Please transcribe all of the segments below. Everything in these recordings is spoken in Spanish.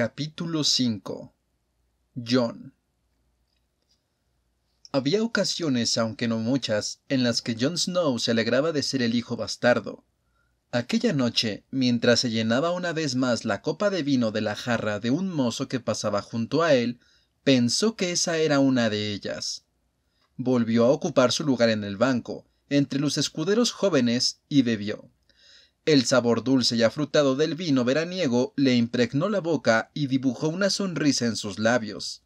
Capítulo 5 John Había ocasiones, aunque no muchas, en las que John Snow se alegraba de ser el hijo bastardo. Aquella noche, mientras se llenaba una vez más la copa de vino de la jarra de un mozo que pasaba junto a él, pensó que esa era una de ellas. Volvió a ocupar su lugar en el banco, entre los escuderos jóvenes, y bebió. El sabor dulce y afrutado del vino veraniego le impregnó la boca y dibujó una sonrisa en sus labios.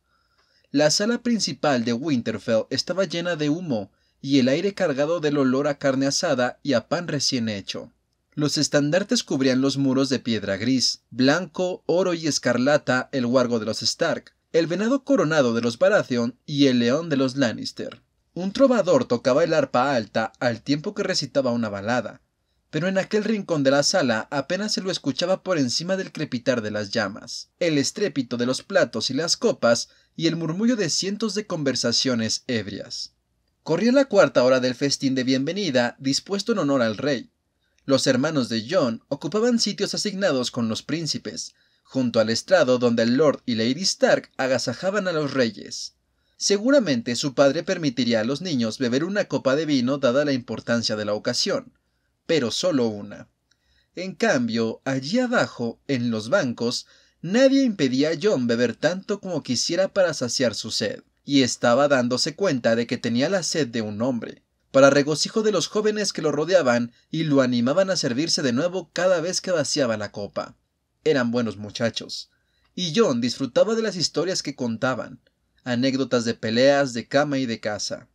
La sala principal de Winterfell estaba llena de humo y el aire cargado del olor a carne asada y a pan recién hecho. Los estandartes cubrían los muros de piedra gris, blanco, oro y escarlata el huargo de los Stark, el venado coronado de los Baratheon y el león de los Lannister. Un trovador tocaba el arpa alta al tiempo que recitaba una balada, pero en aquel rincón de la sala apenas se lo escuchaba por encima del crepitar de las llamas, el estrépito de los platos y las copas, y el murmullo de cientos de conversaciones ebrias. Corría la cuarta hora del festín de bienvenida dispuesto en honor al rey. Los hermanos de John ocupaban sitios asignados con los príncipes, junto al estrado donde el Lord y Lady Stark agasajaban a los reyes. Seguramente su padre permitiría a los niños beber una copa de vino dada la importancia de la ocasión, pero solo una. En cambio, allí abajo, en los bancos, nadie impedía a John beber tanto como quisiera para saciar su sed, y estaba dándose cuenta de que tenía la sed de un hombre, para regocijo de los jóvenes que lo rodeaban y lo animaban a servirse de nuevo cada vez que vaciaba la copa. Eran buenos muchachos, y John disfrutaba de las historias que contaban, anécdotas de peleas, de cama y de casa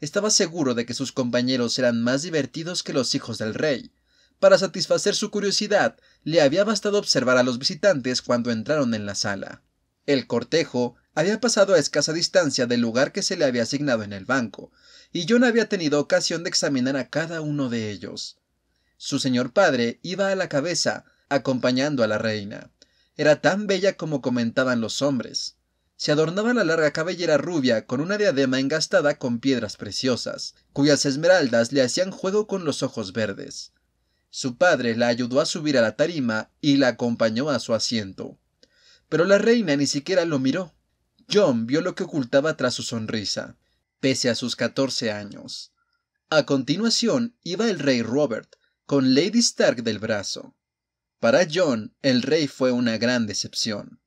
estaba seguro de que sus compañeros eran más divertidos que los hijos del rey. Para satisfacer su curiosidad, le había bastado observar a los visitantes cuando entraron en la sala. El cortejo había pasado a escasa distancia del lugar que se le había asignado en el banco, y John había tenido ocasión de examinar a cada uno de ellos. Su señor padre iba a la cabeza, acompañando a la reina. Era tan bella como comentaban los hombres se adornaba la larga cabellera rubia con una diadema engastada con piedras preciosas, cuyas esmeraldas le hacían juego con los ojos verdes. Su padre la ayudó a subir a la tarima y la acompañó a su asiento. Pero la reina ni siquiera lo miró. John vio lo que ocultaba tras su sonrisa, pese a sus catorce años. A continuación iba el rey Robert, con Lady Stark del brazo. Para John, el rey fue una gran decepción.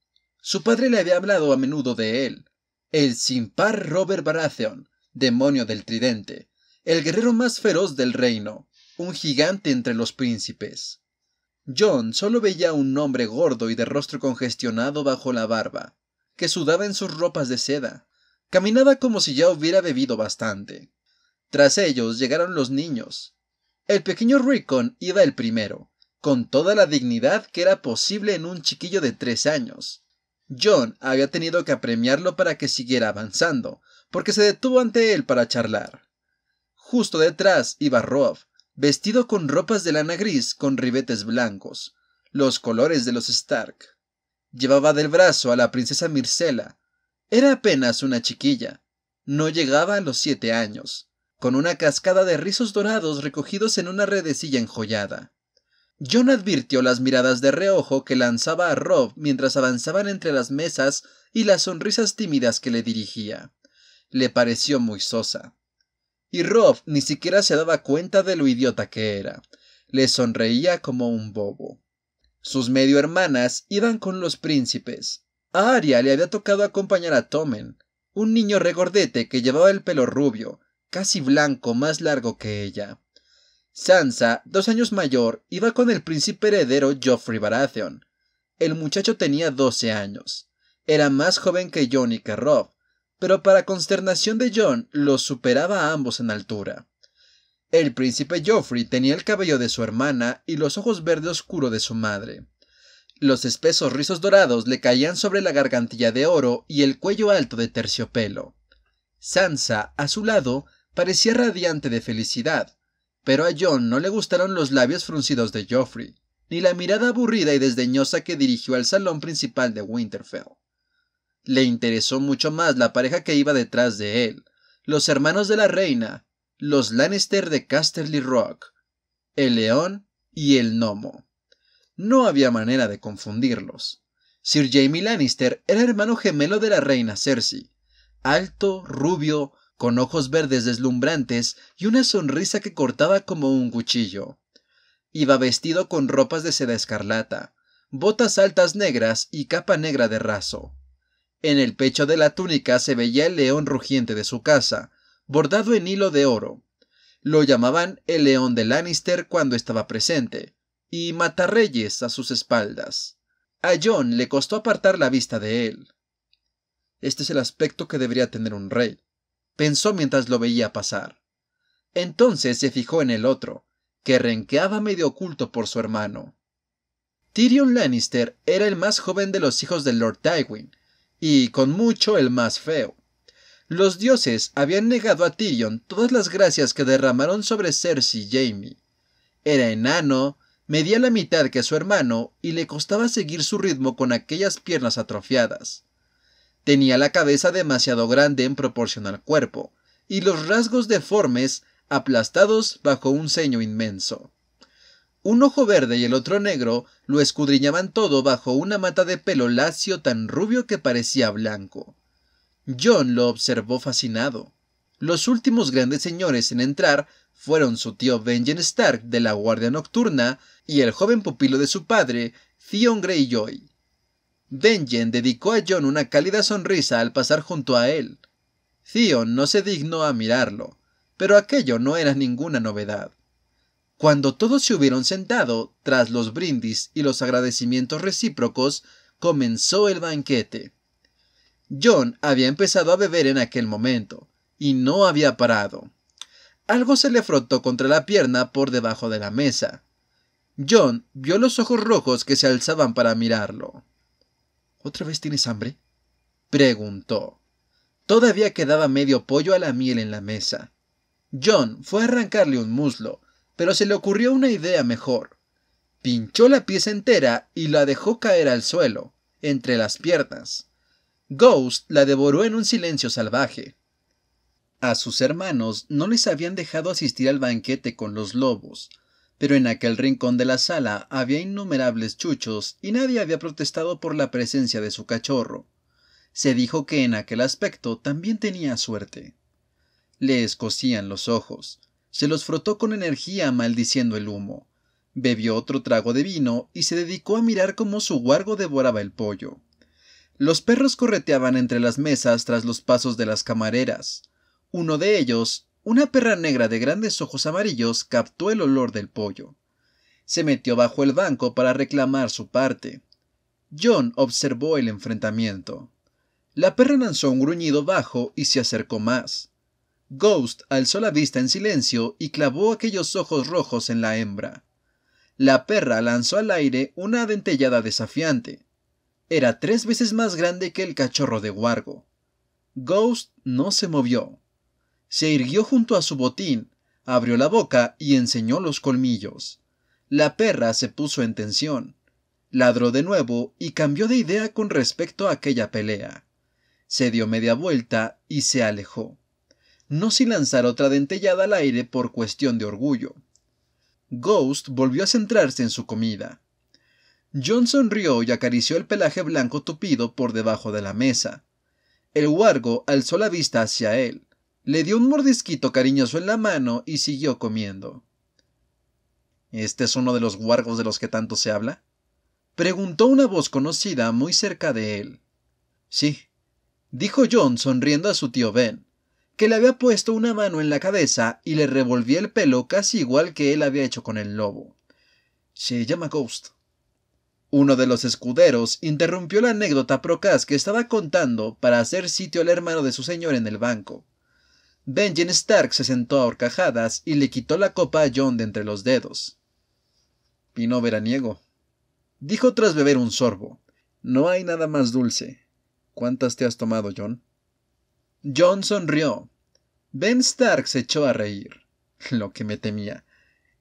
Su padre le había hablado a menudo de él, el sin par Robert Baratheon, demonio del tridente, el guerrero más feroz del reino, un gigante entre los príncipes. John solo veía un hombre gordo y de rostro congestionado bajo la barba, que sudaba en sus ropas de seda. Caminaba como si ya hubiera bebido bastante. Tras ellos llegaron los niños. El pequeño Rickon iba el primero, con toda la dignidad que era posible en un chiquillo de tres años. John había tenido que apremiarlo para que siguiera avanzando, porque se detuvo ante él para charlar. Justo detrás iba Rob, vestido con ropas de lana gris con ribetes blancos, los colores de los Stark. Llevaba del brazo a la princesa Mircela. Era apenas una chiquilla. No llegaba a los siete años, con una cascada de rizos dorados recogidos en una redecilla enjollada. John advirtió las miradas de reojo que lanzaba a Rob mientras avanzaban entre las mesas y las sonrisas tímidas que le dirigía. Le pareció muy sosa. Y Rob ni siquiera se daba cuenta de lo idiota que era. Le sonreía como un bobo. Sus medio hermanas iban con los príncipes. A Aria le había tocado acompañar a Tomen, un niño regordete que llevaba el pelo rubio, casi blanco más largo que ella. Sansa, dos años mayor, iba con el príncipe heredero Joffrey Baratheon. El muchacho tenía 12 años. Era más joven que Jon y que Rob, pero para consternación de Jon, los superaba a ambos en altura. El príncipe Joffrey tenía el cabello de su hermana y los ojos verde oscuro de su madre. Los espesos rizos dorados le caían sobre la gargantilla de oro y el cuello alto de terciopelo. Sansa, a su lado, parecía radiante de felicidad, pero a John no le gustaron los labios fruncidos de Joffrey, ni la mirada aburrida y desdeñosa que dirigió al salón principal de Winterfell. Le interesó mucho más la pareja que iba detrás de él, los hermanos de la reina, los Lannister de Casterly Rock, el león y el gnomo. No había manera de confundirlos. Sir Jamie Lannister era hermano gemelo de la reina Cersei, alto, rubio, con ojos verdes deslumbrantes y una sonrisa que cortaba como un cuchillo. Iba vestido con ropas de seda escarlata, botas altas negras y capa negra de raso. En el pecho de la túnica se veía el león rugiente de su casa, bordado en hilo de oro. Lo llamaban el león de Lannister cuando estaba presente, y Matarreyes a sus espaldas. A John le costó apartar la vista de él. Este es el aspecto que debería tener un rey, pensó mientras lo veía pasar. Entonces se fijó en el otro, que renqueaba medio oculto por su hermano. Tyrion Lannister era el más joven de los hijos del Lord Tywin, y con mucho el más feo. Los dioses habían negado a Tyrion todas las gracias que derramaron sobre Cersei y Jaime. Era enano, medía la mitad que su hermano y le costaba seguir su ritmo con aquellas piernas atrofiadas. Tenía la cabeza demasiado grande en proporción al cuerpo, y los rasgos deformes aplastados bajo un ceño inmenso. Un ojo verde y el otro negro lo escudriñaban todo bajo una mata de pelo lacio tan rubio que parecía blanco. John lo observó fascinado. Los últimos grandes señores en entrar fueron su tío Benjen Stark de la Guardia Nocturna y el joven pupilo de su padre, Theon Greyjoy. Denjen dedicó a John una cálida sonrisa al pasar junto a él. Theon no se dignó a mirarlo, pero aquello no era ninguna novedad. Cuando todos se hubieron sentado, tras los brindis y los agradecimientos recíprocos, comenzó el banquete. John había empezado a beber en aquel momento, y no había parado. Algo se le frotó contra la pierna por debajo de la mesa. John vio los ojos rojos que se alzaban para mirarlo. ¿Otra vez tienes hambre? preguntó. Todavía quedaba medio pollo a la miel en la mesa. John fue a arrancarle un muslo, pero se le ocurrió una idea mejor. Pinchó la pieza entera y la dejó caer al suelo, entre las piernas. Ghost la devoró en un silencio salvaje. A sus hermanos no les habían dejado asistir al banquete con los lobos, pero en aquel rincón de la sala había innumerables chuchos y nadie había protestado por la presencia de su cachorro. Se dijo que en aquel aspecto también tenía suerte. Le escocían los ojos. Se los frotó con energía maldiciendo el humo. Bebió otro trago de vino y se dedicó a mirar cómo su guargo devoraba el pollo. Los perros correteaban entre las mesas tras los pasos de las camareras. Uno de ellos, una perra negra de grandes ojos amarillos captó el olor del pollo. Se metió bajo el banco para reclamar su parte. John observó el enfrentamiento. La perra lanzó un gruñido bajo y se acercó más. Ghost alzó la vista en silencio y clavó aquellos ojos rojos en la hembra. La perra lanzó al aire una dentellada desafiante. Era tres veces más grande que el cachorro de Wargo. Ghost no se movió. Se irguió junto a su botín, abrió la boca y enseñó los colmillos. La perra se puso en tensión. Ladró de nuevo y cambió de idea con respecto a aquella pelea. Se dio media vuelta y se alejó, no sin lanzar otra dentellada al aire por cuestión de orgullo. Ghost volvió a centrarse en su comida. John sonrió y acarició el pelaje blanco tupido por debajo de la mesa. El huargo alzó la vista hacia él. Le dio un mordisquito cariñoso en la mano y siguió comiendo. ¿Este es uno de los guargos de los que tanto se habla? Preguntó una voz conocida muy cerca de él. Sí, dijo John sonriendo a su tío Ben, que le había puesto una mano en la cabeza y le revolvía el pelo casi igual que él había hecho con el lobo. Se llama Ghost. Uno de los escuderos interrumpió la anécdota procaz que estaba contando para hacer sitio al hermano de su señor en el banco. Benjen Stark se sentó a horcajadas y le quitó la copa a John de entre los dedos. Pino veraniego, dijo tras beber un sorbo. No hay nada más dulce. ¿Cuántas te has tomado, John? John sonrió. Ben Stark se echó a reír. Lo que me temía.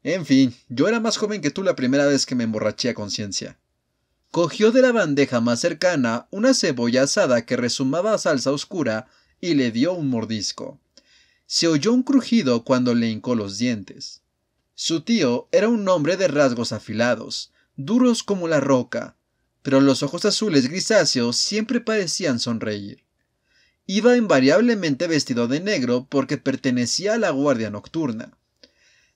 En fin, yo era más joven que tú la primera vez que me emborraché a conciencia. Cogió de la bandeja más cercana una cebolla asada que resumaba a salsa oscura y le dio un mordisco se oyó un crujido cuando le hincó los dientes. Su tío era un hombre de rasgos afilados, duros como la roca, pero los ojos azules grisáceos siempre parecían sonreír. Iba invariablemente vestido de negro porque pertenecía a la guardia nocturna.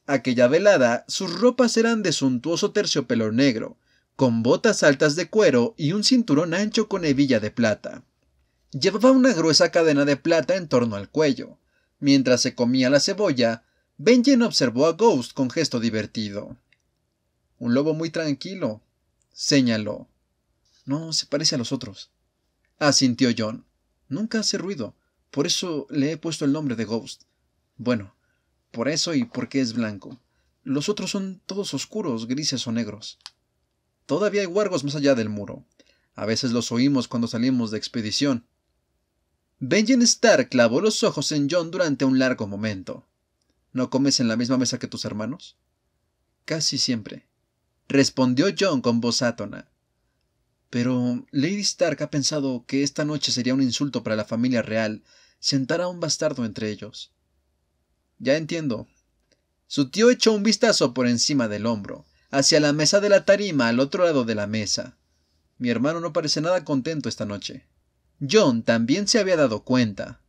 Aquella velada sus ropas eran de suntuoso terciopelo negro, con botas altas de cuero y un cinturón ancho con hebilla de plata. Llevaba una gruesa cadena de plata en torno al cuello, Mientras se comía la cebolla, Benjen observó a Ghost con gesto divertido. Un lobo muy tranquilo, señaló. No se parece a los otros. Asintió John. Nunca hace ruido. Por eso le he puesto el nombre de Ghost. Bueno, por eso y porque es blanco. Los otros son todos oscuros, grises o negros. Todavía hay huargos más allá del muro. A veces los oímos cuando salimos de expedición. Benjen Stark clavó los ojos en John durante un largo momento. ¿No comes en la misma mesa que tus hermanos? Casi siempre, respondió John con voz átona. Pero Lady Stark ha pensado que esta noche sería un insulto para la familia real sentar a un bastardo entre ellos. Ya entiendo. Su tío echó un vistazo por encima del hombro, hacia la mesa de la tarima al otro lado de la mesa. Mi hermano no parece nada contento esta noche. John también se había dado cuenta.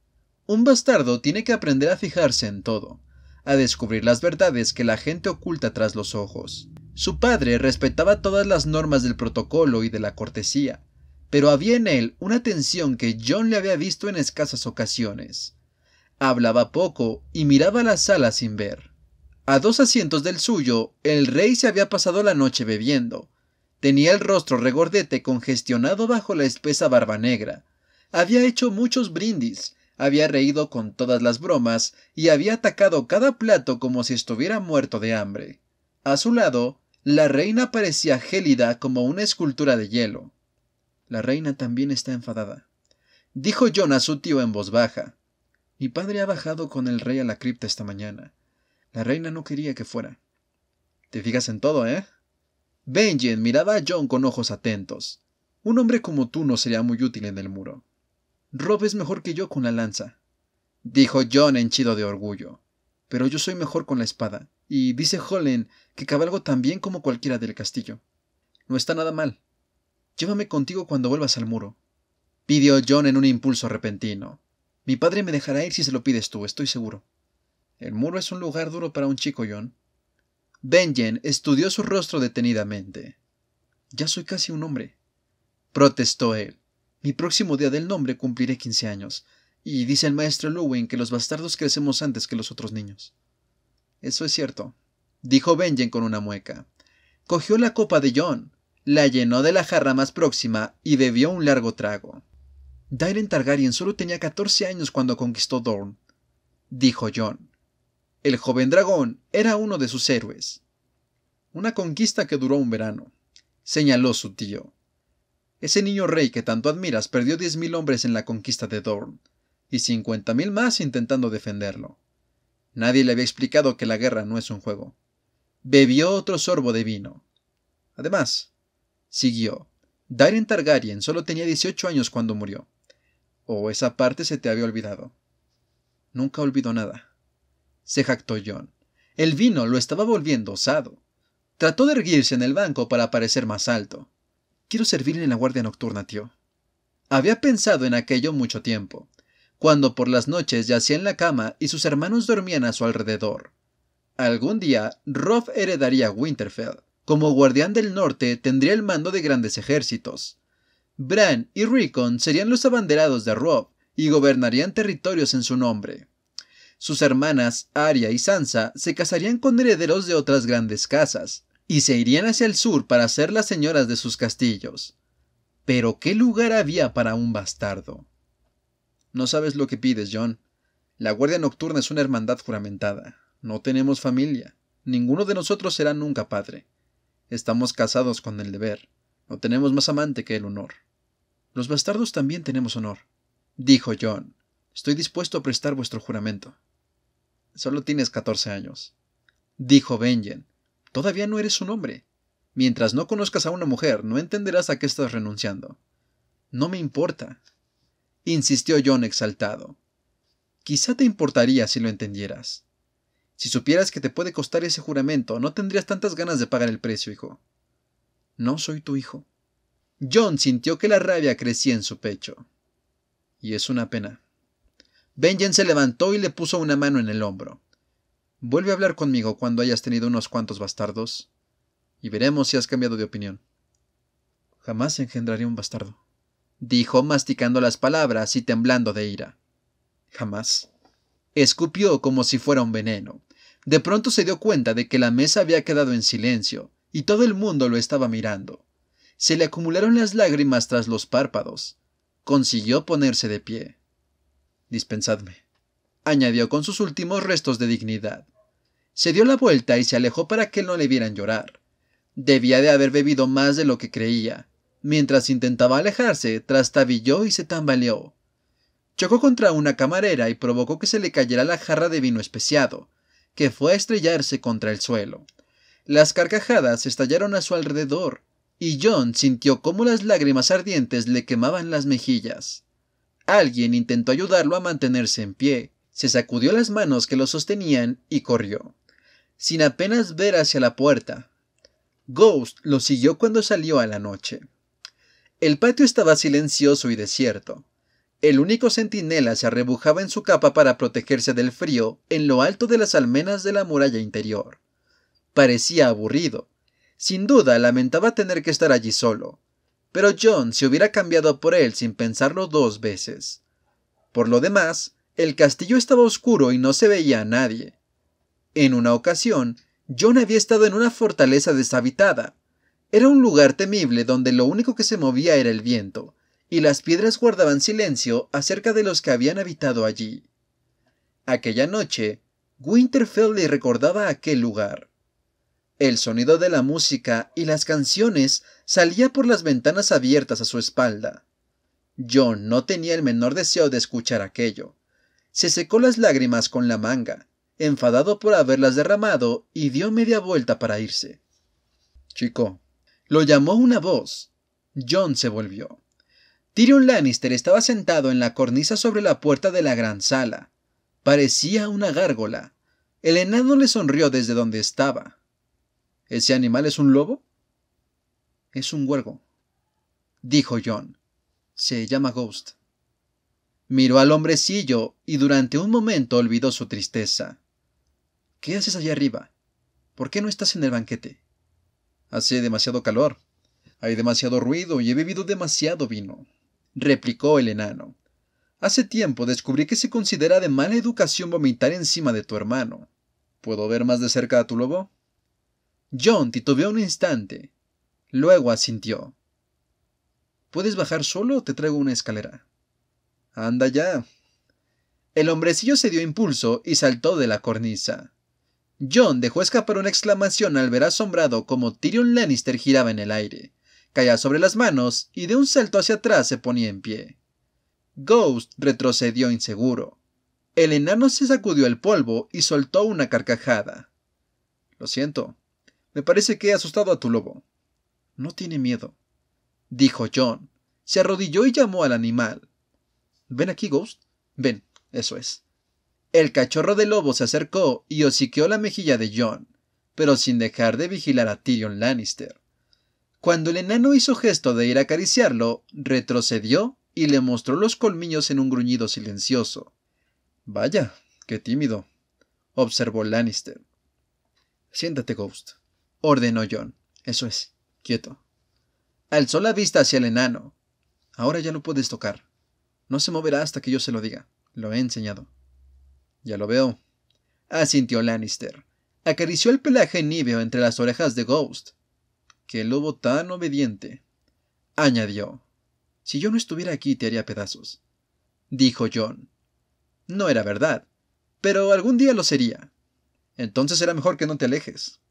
Un bastardo tiene que aprender a fijarse en todo, a descubrir las verdades que la gente oculta tras los ojos. Su padre respetaba todas las normas del protocolo y de la cortesía, pero había en él una tensión que John le había visto en escasas ocasiones. Hablaba poco y miraba la sala sin ver. A dos asientos del suyo, el rey se había pasado la noche bebiendo. Tenía el rostro regordete congestionado bajo la espesa barba negra, había hecho muchos brindis, había reído con todas las bromas y había atacado cada plato como si estuviera muerto de hambre. A su lado, la reina parecía gélida como una escultura de hielo. La reina también está enfadada. Dijo John a su tío en voz baja. Mi padre ha bajado con el rey a la cripta esta mañana. La reina no quería que fuera. Te fijas en todo, ¿eh? Benjen miraba a John con ojos atentos. Un hombre como tú no sería muy útil en el muro. Rob es mejor que yo con la lanza, dijo John henchido de orgullo. Pero yo soy mejor con la espada, y dice Hollen que cabalgo tan bien como cualquiera del castillo. No está nada mal. Llévame contigo cuando vuelvas al muro, pidió John en un impulso repentino. Mi padre me dejará ir si se lo pides tú, estoy seguro. El muro es un lugar duro para un chico, John. Benjen estudió su rostro detenidamente. Ya soy casi un hombre, protestó él. Mi próximo día del nombre cumpliré 15 años, y dice el maestro Lewin que los bastardos crecemos antes que los otros niños. Eso es cierto, dijo Benjen con una mueca. Cogió la copa de John, la llenó de la jarra más próxima y bebió un largo trago. Dylan Targaryen solo tenía 14 años cuando conquistó Dorne, dijo John. El joven dragón era uno de sus héroes. Una conquista que duró un verano, señaló su tío. Ese niño rey que tanto admiras perdió diez mil hombres en la conquista de Dorne, y 50.000 más intentando defenderlo. Nadie le había explicado que la guerra no es un juego. Bebió otro sorbo de vino. Además, siguió, Darien Targaryen solo tenía 18 años cuando murió. O oh, esa parte se te había olvidado. Nunca olvidó nada. Se jactó John. El vino lo estaba volviendo osado. Trató de erguirse en el banco para parecer más alto. Quiero servir en la guardia nocturna, tío. Había pensado en aquello mucho tiempo, cuando por las noches yacía en la cama y sus hermanos dormían a su alrededor. Algún día, Rob heredaría Winterfell. Como guardián del norte, tendría el mando de grandes ejércitos. Bran y Rickon serían los abanderados de Rob y gobernarían territorios en su nombre. Sus hermanas, Arya y Sansa, se casarían con herederos de otras grandes casas, y se irían hacia el sur para ser las señoras de sus castillos. Pero ¿qué lugar había para un bastardo? No sabes lo que pides, John. La Guardia Nocturna es una hermandad juramentada. No tenemos familia. Ninguno de nosotros será nunca padre. Estamos casados con el deber. No tenemos más amante que el honor. Los bastardos también tenemos honor, dijo John. Estoy dispuesto a prestar vuestro juramento. Solo tienes catorce años, dijo Benjen, Todavía no eres un hombre. Mientras no conozcas a una mujer, no entenderás a qué estás renunciando. No me importa, insistió John exaltado. Quizá te importaría si lo entendieras. Si supieras que te puede costar ese juramento, no tendrías tantas ganas de pagar el precio, hijo. No soy tu hijo. John sintió que la rabia crecía en su pecho. Y es una pena. Benjen se levantó y le puso una mano en el hombro. Vuelve a hablar conmigo cuando hayas tenido unos cuantos bastardos y veremos si has cambiado de opinión. Jamás engendraré un bastardo, dijo masticando las palabras y temblando de ira. Jamás. Escupió como si fuera un veneno. De pronto se dio cuenta de que la mesa había quedado en silencio y todo el mundo lo estaba mirando. Se le acumularon las lágrimas tras los párpados. Consiguió ponerse de pie. Dispensadme, añadió con sus últimos restos de dignidad. Se dio la vuelta y se alejó para que no le vieran llorar. Debía de haber bebido más de lo que creía. Mientras intentaba alejarse, trastabilló y se tambaleó. Chocó contra una camarera y provocó que se le cayera la jarra de vino especiado, que fue a estrellarse contra el suelo. Las carcajadas estallaron a su alrededor, y John sintió cómo las lágrimas ardientes le quemaban las mejillas. Alguien intentó ayudarlo a mantenerse en pie, se sacudió las manos que lo sostenían y corrió sin apenas ver hacia la puerta. Ghost lo siguió cuando salió a la noche. El patio estaba silencioso y desierto. El único centinela se arrebujaba en su capa para protegerse del frío en lo alto de las almenas de la muralla interior. Parecía aburrido. Sin duda lamentaba tener que estar allí solo, pero John se hubiera cambiado por él sin pensarlo dos veces. Por lo demás, el castillo estaba oscuro y no se veía a nadie. En una ocasión, John había estado en una fortaleza deshabitada. Era un lugar temible donde lo único que se movía era el viento, y las piedras guardaban silencio acerca de los que habían habitado allí. Aquella noche, Winterfell le recordaba aquel lugar. El sonido de la música y las canciones salía por las ventanas abiertas a su espalda. John no tenía el menor deseo de escuchar aquello. Se secó las lágrimas con la manga enfadado por haberlas derramado, y dio media vuelta para irse. Chico. Lo llamó una voz. John se volvió. Tyrion Lannister estaba sentado en la cornisa sobre la puerta de la gran sala. Parecía una gárgola. El enano le sonrió desde donde estaba. ¿Ese animal es un lobo? Es un huergo, dijo John. Se llama Ghost. Miró al hombrecillo y durante un momento olvidó su tristeza. ¿Qué haces allá arriba? ¿Por qué no estás en el banquete? Hace demasiado calor. Hay demasiado ruido y he bebido demasiado vino, replicó el enano. Hace tiempo descubrí que se considera de mala educación vomitar encima de tu hermano. ¿Puedo ver más de cerca a tu lobo? John titubeó un instante. Luego asintió. ¿Puedes bajar solo o te traigo una escalera? Anda ya. El hombrecillo se dio impulso y saltó de la cornisa. John dejó escapar una exclamación al ver asombrado como Tyrion Lannister giraba en el aire, caía sobre las manos y de un salto hacia atrás se ponía en pie. Ghost retrocedió inseguro. El enano se sacudió el polvo y soltó una carcajada. Lo siento, me parece que he asustado a tu lobo. No tiene miedo, dijo John. Se arrodilló y llamó al animal. Ven aquí, Ghost. Ven, eso es. El cachorro de lobo se acercó y hociqueó la mejilla de John, pero sin dejar de vigilar a Tyrion Lannister. Cuando el enano hizo gesto de ir a acariciarlo, retrocedió y le mostró los colmillos en un gruñido silencioso. Vaya, qué tímido, observó Lannister. Siéntate, Ghost, ordenó John. Eso es, quieto. Alzó la vista hacia el enano. Ahora ya no puedes tocar. No se moverá hasta que yo se lo diga. Lo he enseñado. Ya lo veo, asintió Lannister. Acarició el pelaje níveo entre las orejas de Ghost. Qué lobo tan obediente, añadió. Si yo no estuviera aquí te haría pedazos, dijo John. No era verdad, pero algún día lo sería. Entonces era mejor que no te alejes,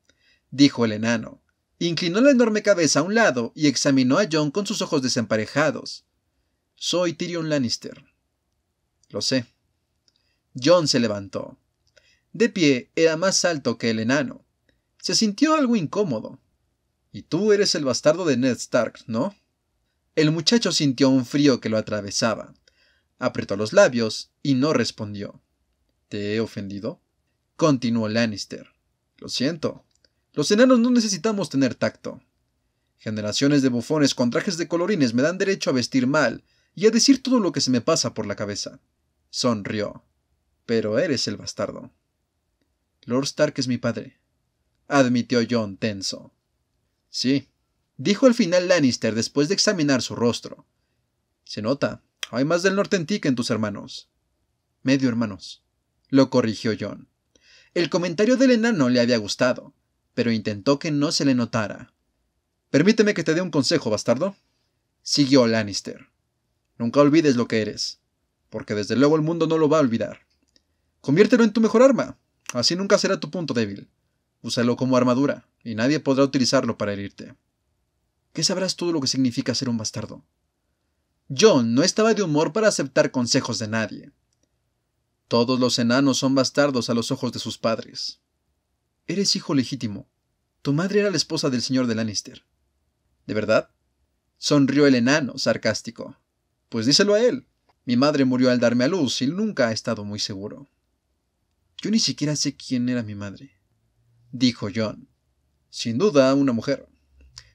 dijo el enano. Inclinó la enorme cabeza a un lado y examinó a John con sus ojos desemparejados. Soy Tyrion Lannister. Lo sé, John se levantó. De pie era más alto que el enano. Se sintió algo incómodo. Y tú eres el bastardo de Ned Stark, ¿no? El muchacho sintió un frío que lo atravesaba. Apretó los labios y no respondió. ¿Te he ofendido? Continuó Lannister. Lo siento. Los enanos no necesitamos tener tacto. Generaciones de bufones con trajes de colorines me dan derecho a vestir mal y a decir todo lo que se me pasa por la cabeza. Sonrió. Pero eres el bastardo. Lord Stark es mi padre, admitió John tenso. Sí, dijo al final Lannister después de examinar su rostro. Se nota, hay más del norte en ti que en tus hermanos. Medio hermanos, lo corrigió John. El comentario del enano le había gustado, pero intentó que no se le notara. Permíteme que te dé un consejo, bastardo, siguió Lannister. Nunca olvides lo que eres, porque desde luego el mundo no lo va a olvidar. Conviértelo en tu mejor arma. Así nunca será tu punto débil. Úsalo como armadura, y nadie podrá utilizarlo para herirte. ¿Qué sabrás tú lo que significa ser un bastardo? John no estaba de humor para aceptar consejos de nadie. Todos los enanos son bastardos a los ojos de sus padres. Eres hijo legítimo. Tu madre era la esposa del señor de Lannister. ¿De verdad? Sonrió el enano, sarcástico. Pues díselo a él. Mi madre murió al darme a luz y nunca ha estado muy seguro. Yo ni siquiera sé quién era mi madre, dijo John. Sin duda, una mujer.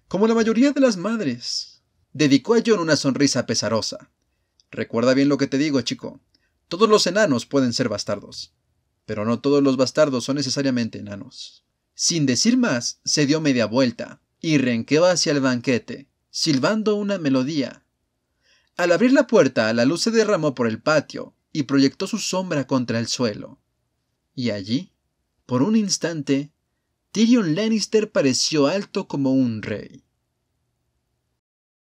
Como la mayoría de las madres. Dedicó a John una sonrisa pesarosa. Recuerda bien lo que te digo, chico. Todos los enanos pueden ser bastardos. Pero no todos los bastardos son necesariamente enanos. Sin decir más, se dio media vuelta y renqueó hacia el banquete, silbando una melodía. Al abrir la puerta, la luz se derramó por el patio y proyectó su sombra contra el suelo. Y allí, por un instante, Tyrion Lannister pareció alto como un rey.